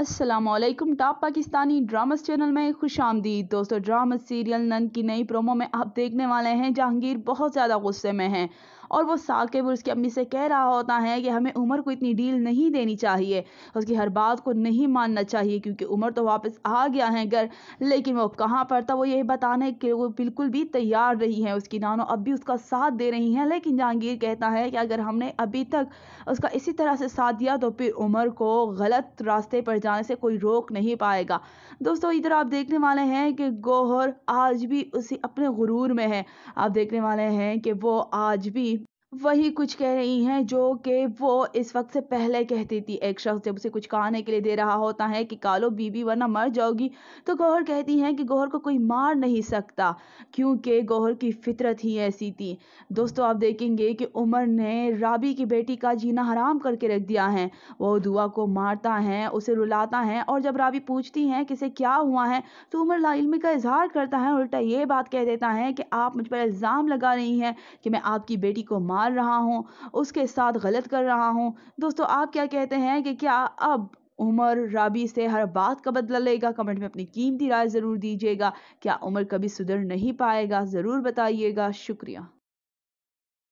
Aslam top Pakistani dramas channel में खुश आमदीद दोस्तों ड्रामा सीरियल नंद की नई प्रोमो में आप देखने वाले हैं जहांगीर बहुत ज़्यादा गुस्से में हैं और वो साकिब उसकी अम्मी से कह रहा होता है कि हमें उमर को इतनी डील नहीं देनी चाहिए उसकी हर बात को नहीं मानना चाहिए क्योंकि उमर तो वापस आ गया है घर लेकिन वो कहाँ पर था वो यही बताने के वो बिल्कुल भी तैयार रही है उसकी नानो अब भी उसका साथ दे रही हैं लेकिन जहांगीर कहता है कि अगर हमने अभी तक उसका इसी तरह से साथ दिया तो फिर उमर को गलत रास्ते पर जाने से कोई रोक नहीं पाएगा दोस्तों इधर आप देखने वाले हैं कि गोहर आज भी उसी अपने गुरूर में है आप देखने वाले हैं कि वो आज भी वही कुछ कह रही हैं जो कि वो इस वक्त से पहले कहती थी एक शख्स जब उसे कुछ कहने के लिए दे रहा होता है कि कालो बीबी वरना मर जाओगी तो गौहर कहती हैं कि गौहर को कोई मार नहीं सकता क्योंकि गौहर की फितरत ही ऐसी थी दोस्तों आप देखेंगे कि उमर ने राबी की बेटी का जीना हराम करके रख दिया है वह दुआ को मारता है उसे रुलाता है और जब राबी पूछती हैं कि इसे क्या हुआ है तो उमर लाइलमी का इजहार करता है उल्टा ये बात कह देता है कि आप मुझ पर इल्ज़ाम लगा रही हैं कि मैं आपकी बेटी को मार मार रहा हूँ उसके साथ गलत कर रहा हूँ दोस्तों आप क्या कहते हैं कि क्या अब उमर राबी से हर बात का बदला लेगा कमेंट में अपनी कीमती राय ज़रूर दीजिएगा क्या उमर कभी सुधर नहीं पाएगा ज़रूर बताइएगा शुक्रिया